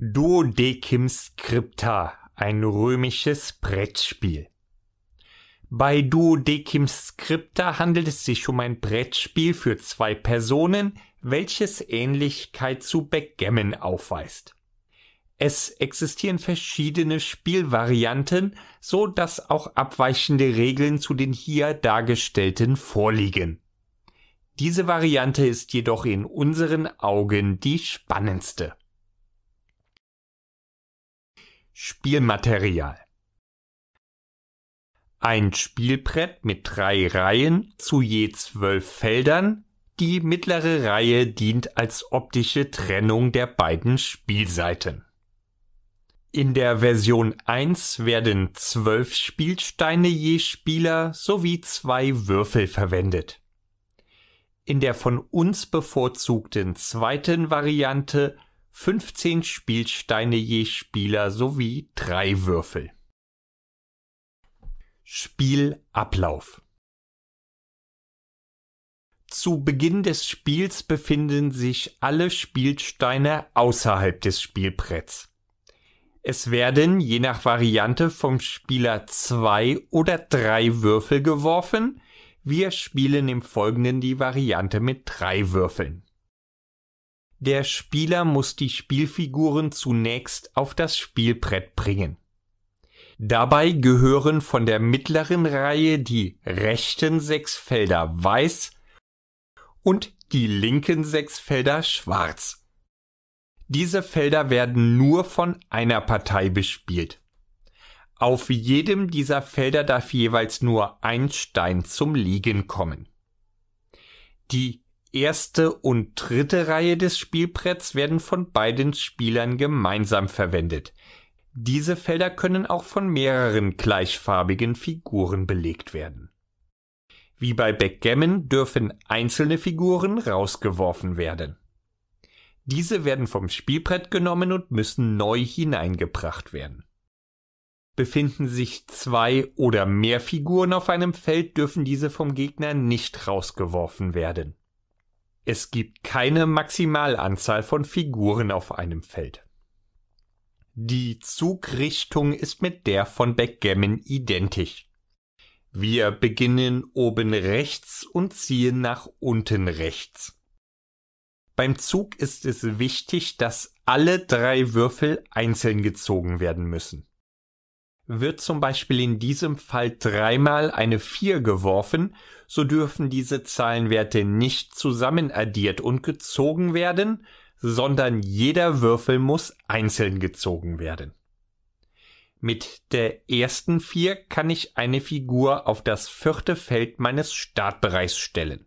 Duodecim Scripta, ein römisches Brettspiel. Bei Duodecim Scripta handelt es sich um ein Brettspiel für zwei Personen, welches Ähnlichkeit zu Backgammon aufweist. Es existieren verschiedene Spielvarianten, so dass auch abweichende Regeln zu den hier dargestellten vorliegen. Diese Variante ist jedoch in unseren Augen die spannendste. Spielmaterial. Ein Spielbrett mit drei Reihen zu je zwölf Feldern. Die mittlere Reihe dient als optische Trennung der beiden Spielseiten. In der Version 1 werden zwölf Spielsteine je Spieler sowie zwei Würfel verwendet. In der von uns bevorzugten zweiten Variante 15 Spielsteine je Spieler sowie drei Würfel. Spielablauf Zu Beginn des Spiels befinden sich alle Spielsteine außerhalb des Spielbretts. Es werden je nach Variante vom Spieler zwei oder drei Würfel geworfen. Wir spielen im Folgenden die Variante mit drei Würfeln. Der Spieler muss die Spielfiguren zunächst auf das Spielbrett bringen. Dabei gehören von der mittleren Reihe die rechten sechs Felder weiß und die linken sechs Felder schwarz. Diese Felder werden nur von einer Partei bespielt. Auf jedem dieser Felder darf jeweils nur ein Stein zum Liegen kommen. Die erste und dritte Reihe des Spielbretts werden von beiden Spielern gemeinsam verwendet. Diese Felder können auch von mehreren gleichfarbigen Figuren belegt werden. Wie bei Backgammon dürfen einzelne Figuren rausgeworfen werden. Diese werden vom Spielbrett genommen und müssen neu hineingebracht werden. Befinden sich zwei oder mehr Figuren auf einem Feld, dürfen diese vom Gegner nicht rausgeworfen werden. Es gibt keine Maximalanzahl von Figuren auf einem Feld. Die Zugrichtung ist mit der von Backgammon identisch. Wir beginnen oben rechts und ziehen nach unten rechts. Beim Zug ist es wichtig, dass alle drei Würfel einzeln gezogen werden müssen. Wird zum Beispiel in diesem Fall dreimal eine 4 geworfen, so dürfen diese Zahlenwerte nicht zusammenaddiert und gezogen werden, sondern jeder Würfel muss einzeln gezogen werden. Mit der ersten vier kann ich eine Figur auf das vierte Feld meines Startbereichs stellen.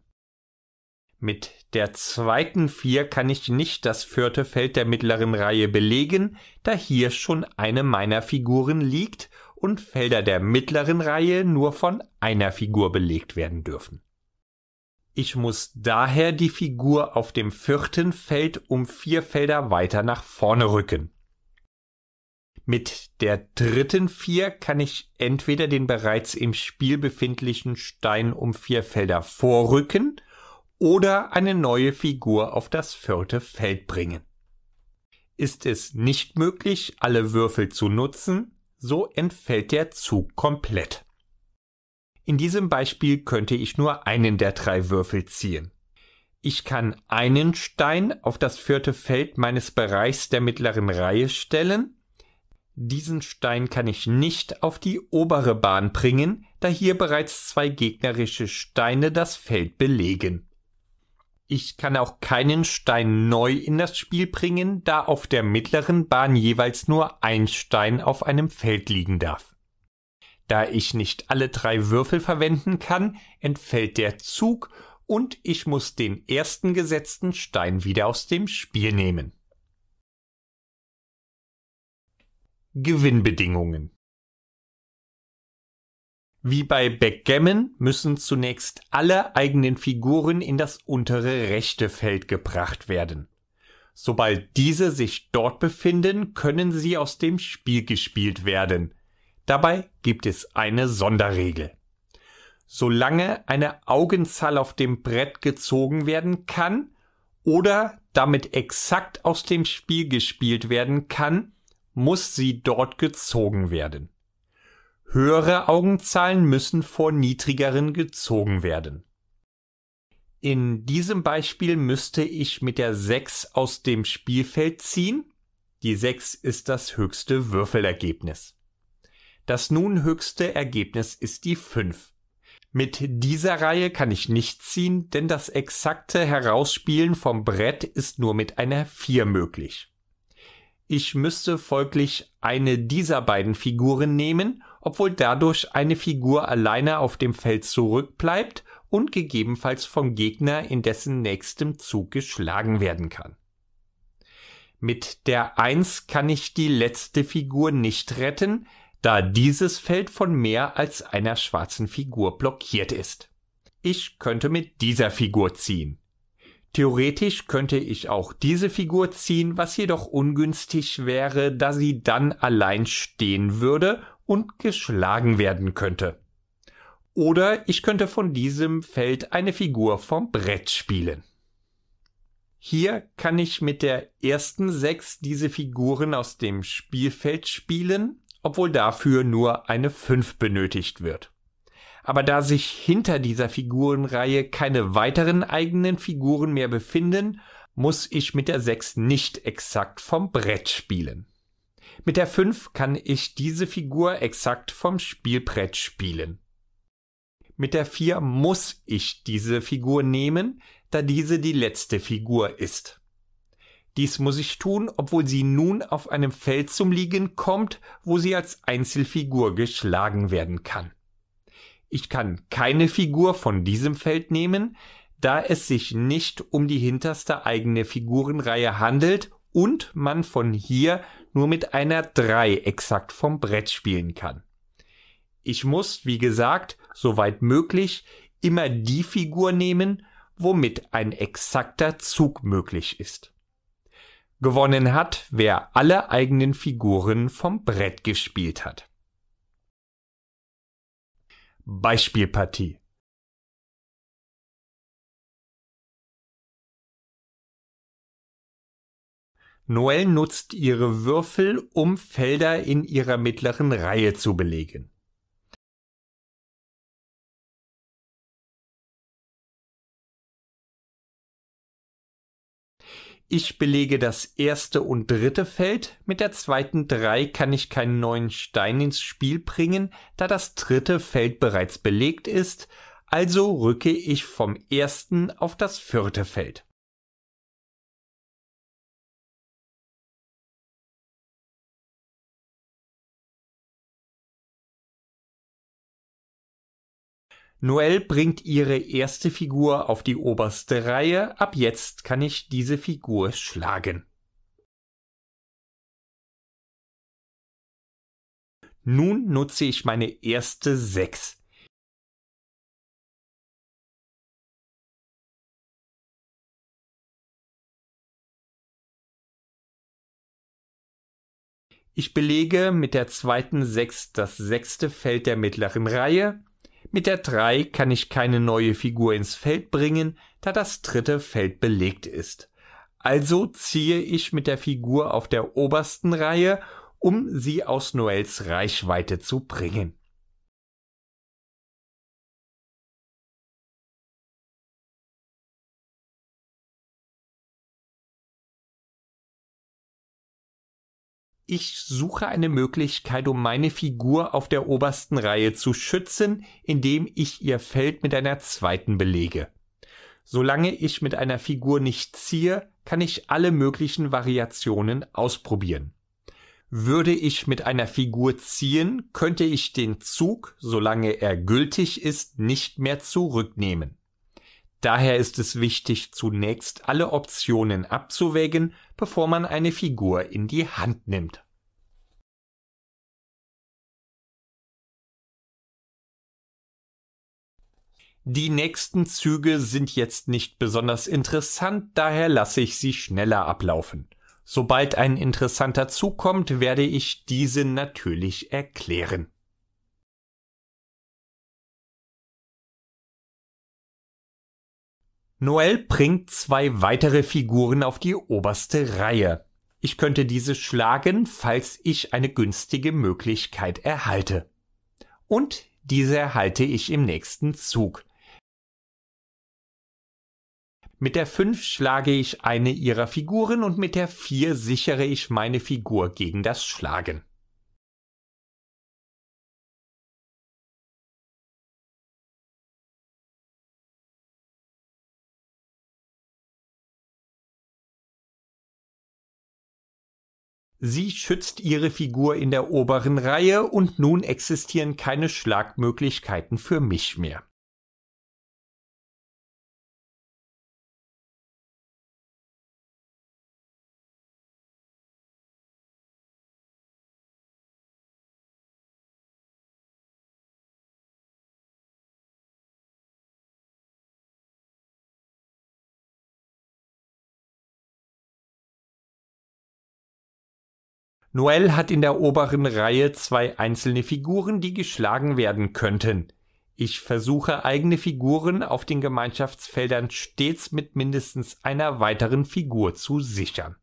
Mit der zweiten vier kann ich nicht das vierte Feld der mittleren Reihe belegen, da hier schon eine meiner Figuren liegt und Felder der mittleren Reihe nur von einer Figur belegt werden dürfen. Ich muss daher die Figur auf dem vierten Feld um vier Felder weiter nach vorne rücken. Mit der dritten vier kann ich entweder den bereits im Spiel befindlichen Stein um vier Felder vorrücken oder eine neue Figur auf das vierte Feld bringen. Ist es nicht möglich, alle Würfel zu nutzen, so entfällt der Zug komplett. In diesem Beispiel könnte ich nur einen der drei Würfel ziehen. Ich kann einen Stein auf das vierte Feld meines Bereichs der mittleren Reihe stellen. Diesen Stein kann ich nicht auf die obere Bahn bringen, da hier bereits zwei gegnerische Steine das Feld belegen. Ich kann auch keinen Stein neu in das Spiel bringen, da auf der mittleren Bahn jeweils nur ein Stein auf einem Feld liegen darf. Da ich nicht alle drei Würfel verwenden kann, entfällt der Zug und ich muss den ersten gesetzten Stein wieder aus dem Spiel nehmen. Gewinnbedingungen wie bei Backgammon müssen zunächst alle eigenen Figuren in das untere rechte Feld gebracht werden. Sobald diese sich dort befinden, können sie aus dem Spiel gespielt werden. Dabei gibt es eine Sonderregel. Solange eine Augenzahl auf dem Brett gezogen werden kann oder damit exakt aus dem Spiel gespielt werden kann, muss sie dort gezogen werden. Höhere Augenzahlen müssen vor niedrigeren gezogen werden. In diesem Beispiel müsste ich mit der 6 aus dem Spielfeld ziehen. Die 6 ist das höchste Würfelergebnis. Das nun höchste Ergebnis ist die 5. Mit dieser Reihe kann ich nicht ziehen, denn das exakte Herausspielen vom Brett ist nur mit einer 4 möglich. Ich müsste folglich eine dieser beiden Figuren nehmen obwohl dadurch eine Figur alleine auf dem Feld zurückbleibt und gegebenenfalls vom Gegner in dessen nächstem Zug geschlagen werden kann. Mit der 1 kann ich die letzte Figur nicht retten, da dieses Feld von mehr als einer schwarzen Figur blockiert ist. Ich könnte mit dieser Figur ziehen. Theoretisch könnte ich auch diese Figur ziehen, was jedoch ungünstig wäre, da sie dann allein stehen würde und geschlagen werden könnte. Oder ich könnte von diesem Feld eine Figur vom Brett spielen. Hier kann ich mit der ersten sechs diese Figuren aus dem Spielfeld spielen, obwohl dafür nur eine 5 benötigt wird. Aber da sich hinter dieser Figurenreihe keine weiteren eigenen Figuren mehr befinden, muss ich mit der 6 nicht exakt vom Brett spielen. Mit der 5 kann ich diese Figur exakt vom Spielbrett spielen. Mit der 4 muss ich diese Figur nehmen, da diese die letzte Figur ist. Dies muss ich tun, obwohl sie nun auf einem Feld zum Liegen kommt, wo sie als Einzelfigur geschlagen werden kann. Ich kann keine Figur von diesem Feld nehmen, da es sich nicht um die hinterste eigene Figurenreihe handelt und man von hier nur mit einer 3 exakt vom Brett spielen kann. Ich muss, wie gesagt, soweit möglich, immer die Figur nehmen, womit ein exakter Zug möglich ist. Gewonnen hat, wer alle eigenen Figuren vom Brett gespielt hat. Beispielpartie Noel nutzt ihre Würfel, um Felder in ihrer mittleren Reihe zu belegen. Ich belege das erste und dritte Feld, mit der zweiten drei kann ich keinen neuen Stein ins Spiel bringen, da das dritte Feld bereits belegt ist, also rücke ich vom ersten auf das vierte Feld. Noelle bringt ihre erste Figur auf die oberste Reihe. Ab jetzt kann ich diese Figur schlagen. Nun nutze ich meine erste 6. Ich belege mit der zweiten 6 das sechste Feld der mittleren Reihe mit der 3 kann ich keine neue Figur ins Feld bringen, da das dritte Feld belegt ist. Also ziehe ich mit der Figur auf der obersten Reihe, um sie aus Noels Reichweite zu bringen. ich suche eine Möglichkeit, um meine Figur auf der obersten Reihe zu schützen, indem ich ihr Feld mit einer zweiten belege. Solange ich mit einer Figur nicht ziehe, kann ich alle möglichen Variationen ausprobieren. Würde ich mit einer Figur ziehen, könnte ich den Zug, solange er gültig ist, nicht mehr zurücknehmen. Daher ist es wichtig, zunächst alle Optionen abzuwägen, bevor man eine Figur in die Hand nimmt. Die nächsten Züge sind jetzt nicht besonders interessant, daher lasse ich sie schneller ablaufen. Sobald ein interessanter Zug kommt, werde ich diesen natürlich erklären. Noel bringt zwei weitere Figuren auf die oberste Reihe. Ich könnte diese schlagen, falls ich eine günstige Möglichkeit erhalte. Und diese erhalte ich im nächsten Zug. Mit der 5 schlage ich eine ihrer Figuren und mit der 4 sichere ich meine Figur gegen das Schlagen. Sie schützt ihre Figur in der oberen Reihe und nun existieren keine Schlagmöglichkeiten für mich mehr. Noel hat in der oberen Reihe zwei einzelne Figuren, die geschlagen werden könnten. Ich versuche eigene Figuren auf den Gemeinschaftsfeldern stets mit mindestens einer weiteren Figur zu sichern.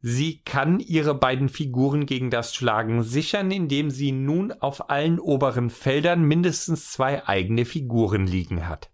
Sie kann ihre beiden Figuren gegen das Schlagen sichern, indem sie nun auf allen oberen Feldern mindestens zwei eigene Figuren liegen hat.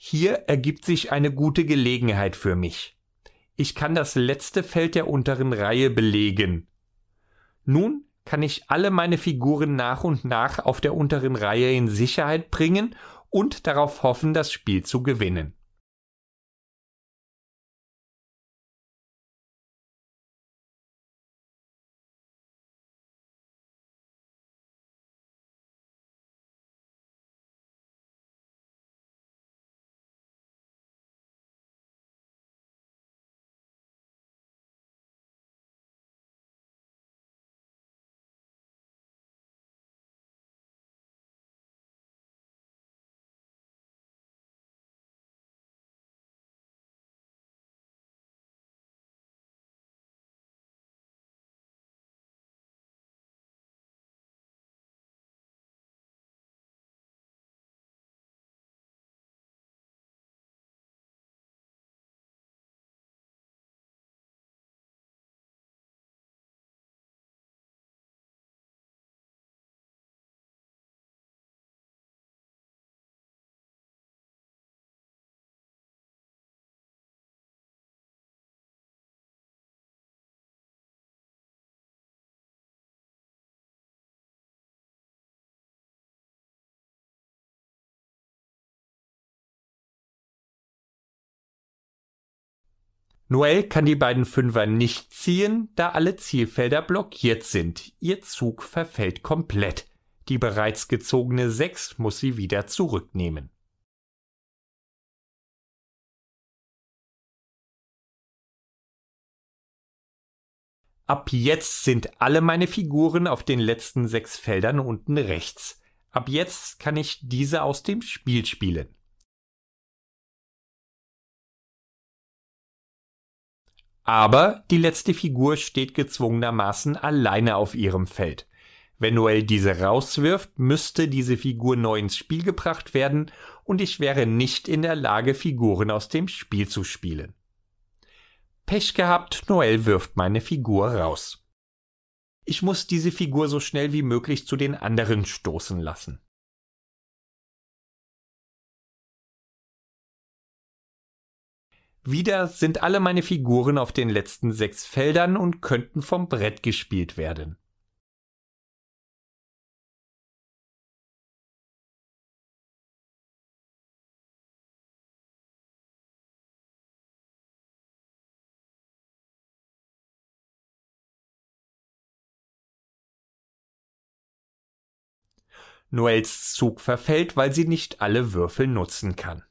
Hier ergibt sich eine gute Gelegenheit für mich. Ich kann das letzte Feld der unteren Reihe belegen. Nun kann ich alle meine Figuren nach und nach auf der unteren Reihe in Sicherheit bringen und darauf hoffen, das Spiel zu gewinnen. Noel kann die beiden Fünfer nicht ziehen, da alle Zielfelder blockiert sind. Ihr Zug verfällt komplett. Die bereits gezogene 6 muss sie wieder zurücknehmen. Ab jetzt sind alle meine Figuren auf den letzten sechs Feldern unten rechts. Ab jetzt kann ich diese aus dem Spiel spielen. Aber die letzte Figur steht gezwungenermaßen alleine auf ihrem Feld. Wenn Noel diese rauswirft, müsste diese Figur neu ins Spiel gebracht werden und ich wäre nicht in der Lage, Figuren aus dem Spiel zu spielen. Pech gehabt, Noel wirft meine Figur raus. Ich muss diese Figur so schnell wie möglich zu den anderen stoßen lassen. Wieder sind alle meine Figuren auf den letzten sechs Feldern und könnten vom Brett gespielt werden. Noels Zug verfällt, weil sie nicht alle Würfel nutzen kann.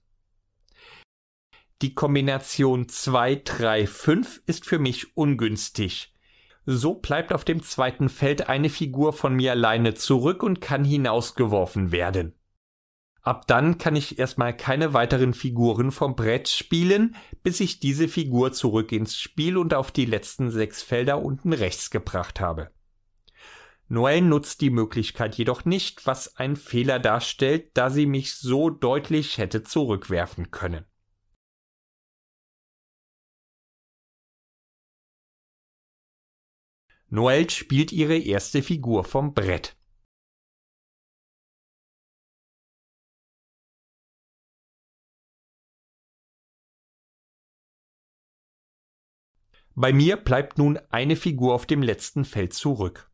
Die Kombination 2, 3, 5 ist für mich ungünstig. So bleibt auf dem zweiten Feld eine Figur von mir alleine zurück und kann hinausgeworfen werden. Ab dann kann ich erstmal keine weiteren Figuren vom Brett spielen, bis ich diese Figur zurück ins Spiel und auf die letzten sechs Felder unten rechts gebracht habe. Noel nutzt die Möglichkeit jedoch nicht, was ein Fehler darstellt, da sie mich so deutlich hätte zurückwerfen können. Noel spielt ihre erste Figur vom Brett. Bei mir bleibt nun eine Figur auf dem letzten Feld zurück.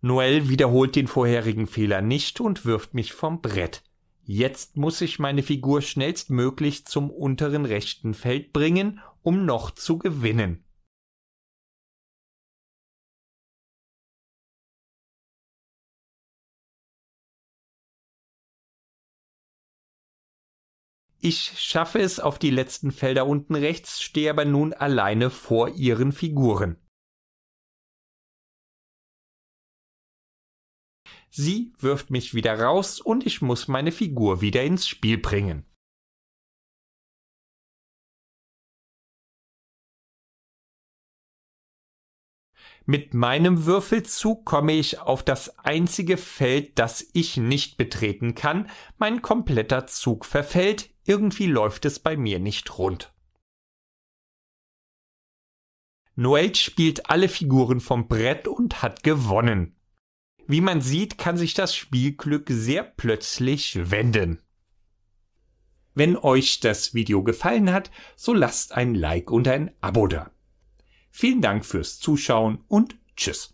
Noel wiederholt den vorherigen Fehler nicht und wirft mich vom Brett. Jetzt muss ich meine Figur schnellstmöglich zum unteren rechten Feld bringen um noch zu gewinnen. Ich schaffe es auf die letzten Felder unten rechts, stehe aber nun alleine vor ihren Figuren. Sie wirft mich wieder raus und ich muss meine Figur wieder ins Spiel bringen. Mit meinem Würfelzug komme ich auf das einzige Feld, das ich nicht betreten kann. Mein kompletter Zug verfällt. Irgendwie läuft es bei mir nicht rund. Noel spielt alle Figuren vom Brett und hat gewonnen. Wie man sieht, kann sich das Spielglück sehr plötzlich wenden. Wenn euch das Video gefallen hat, so lasst ein Like und ein Abo da. Vielen Dank fürs Zuschauen und Tschüss.